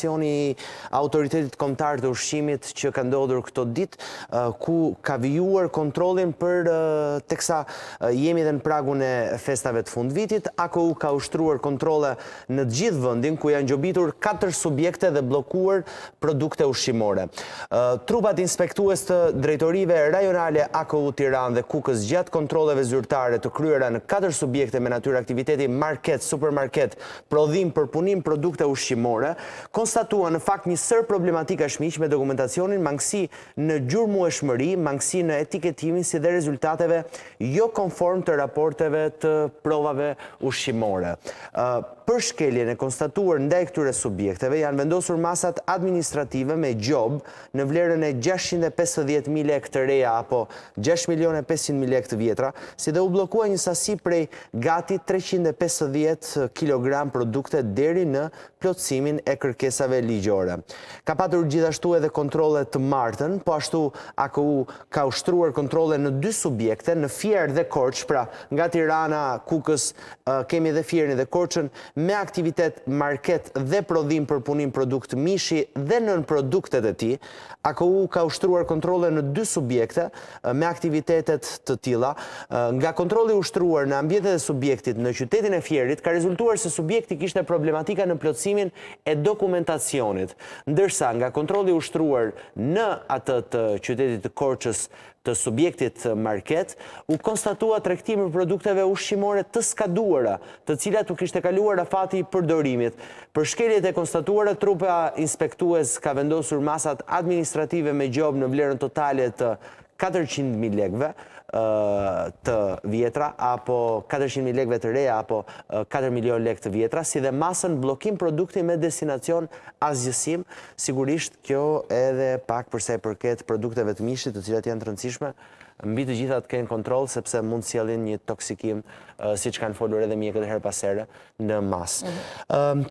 reakcioni autoritetit komtar të ushqimit që ka ndodhur këto dit, uh, ku ka vijuar kontrolin për uh, teksa uh, jemi dhe në pragun e festave të fund vitit, ako u ka ushtruar kontrole në gjithë vëndin, ku janë gjobitur 4 subjekte dhe blokuar produkte ushqimore. Trupat inspektues të drejtorive rajonale ako u tiran dhe kukës gjatë kontroleve zyrtare të kryera në 4 subjekte me natyre aktiviteti market, supermarket, prodhim, përpunim produkte ushqimore, konsumit konstatua në fakt një sër problematika shmiq me dokumentacionin, mangësi në gjurë mu e shmëri, mangësi në etiketimin si dhe rezultateve jo konform të raporteve të provave ushqimore. Për shkeljen e konstatuar nda e këture subjekteve, janë vendosur masat administrative me gjob në vlerën e 650.000 reja apo 6.500.000 lektë vjetra, si dhe u blokua një sasi prej gati 350 kg produkte deri në plotësimin e kërkesa kërkesave ligjore. Ka patur gjithashtu edhe kontrole të martën, po ashtu AKU ka ushtruar kontrole në dy subjekte, në fjerë dhe korqë, pra nga Tirana, Kukës, kemi dhe fjerën dhe korqën, me aktivitet market dhe prodhim për punim produkt mishi dhe nën produktet e ti, AKU ka ushtruar kontrole në dy subjekte me aktivitetet të tila. Nga kontrole ushtruar në ambjetet e subjektit në qytetin e fjerit, ka rezultuar se subjekti kishte problematika në plotësimin e dokumentatë tentacionit, ndërsa nga kontroli ushtruar në atë të qytetit të korqës të subjektit market, u konstatua trektimin produkteve ushqimore të skaduara, të cilat u kishte kaluar afati i përdorimit. Për shkeljet e konstatuara, trupa inspektues ka vendosur masat administrative me gjobë në vlerën totalet të 400.000 lekve të vjetra, apo 400.000 lekve të reja, apo 4 milion lek të vjetra, si dhe masën blokim produkti me destinacion azgjësim, sigurisht kjo edhe pak përse përket produkteve të mishit të cilat janë të rëndësishme, mbi të gjithat kënë kontrol, sepse mund cilin një toksikim, si që kanë folur edhe mjekët herë pasere, në masë. Mhm.